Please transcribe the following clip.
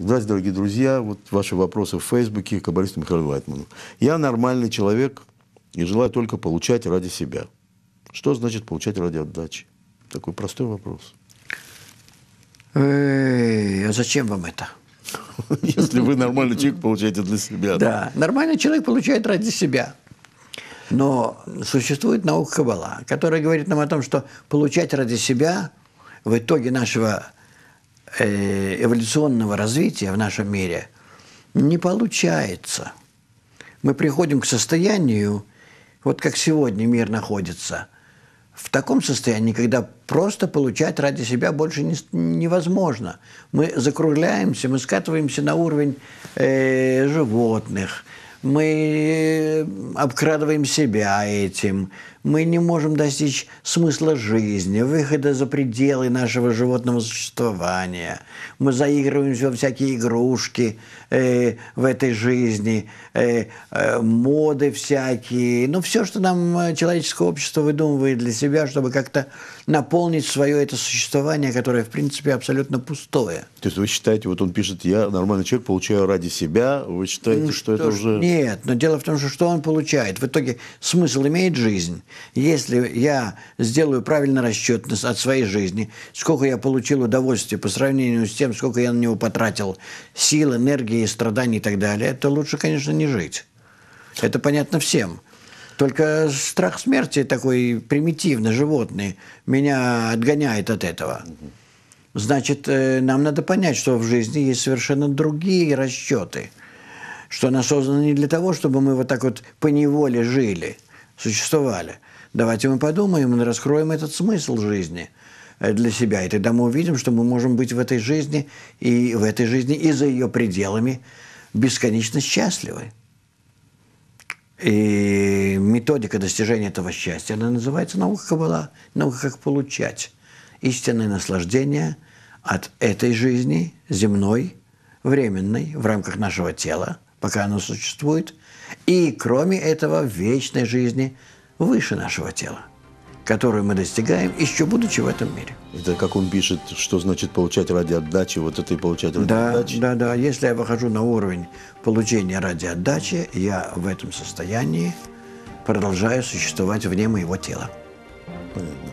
Здравствуйте, дорогие друзья. Вот ваши вопросы в Фейсбуке к каббалисту Михаилу Вайтману. Я нормальный человек и желаю только получать ради себя. Что значит получать ради отдачи? Такой простой вопрос. Эй, а зачем вам это? Если вы нормальный человек, получаете для себя. Да, нормальный человек получает ради себя. Но существует наука Каббала, которая говорит нам о том, что получать ради себя в итоге нашего Э, эволюционного развития в нашем мире не получается. Мы приходим к состоянию, вот как сегодня мир находится, в таком состоянии, когда просто получать ради себя больше не, невозможно. Мы закругляемся, мы скатываемся на уровень э, животных – мы э, обкрадываем себя этим, мы не можем достичь смысла жизни, выхода за пределы нашего животного существования. Мы заигрываемся во всякие игрушки э, в этой жизни, э, э, моды всякие, ну все, что нам э, человеческое общество выдумывает для себя, чтобы как-то наполнить свое это существование, которое, в принципе, абсолютно пустое. То есть вы считаете, вот он пишет, я нормальный человек, получаю ради себя, вы считаете, ну, что, что это уже... Не нет, но дело в том, что что он получает? В итоге смысл имеет жизнь. Если я сделаю правильный расчет от своей жизни, сколько я получил удовольствия по сравнению с тем, сколько я на него потратил сил, энергии, страданий и так далее, то лучше, конечно, не жить. Это понятно всем. Только страх смерти такой примитивный, животный, меня отгоняет от этого. Значит, э, нам надо понять, что в жизни есть совершенно другие расчеты – что она создана не для того, чтобы мы вот так вот по неволе жили, существовали. Давайте мы подумаем и раскроем этот смысл жизни э, для себя. И тогда мы увидим, что мы можем быть в этой жизни и в этой жизни и за ее пределами бесконечно счастливы. И методика достижения этого счастья, она называется наука Каббала, наука как получать истинное наслаждение от этой жизни, земной, временной, в рамках нашего тела, пока оно существует, и, кроме этого, вечной жизни выше нашего тела, которую мы достигаем, еще будучи в этом мире. Это как он пишет, что значит получать ради отдачи, вот это и получать ради да, отдачи. Да, да, если я выхожу на уровень получения ради отдачи, я в этом состоянии продолжаю существовать вне моего тела. Понятно.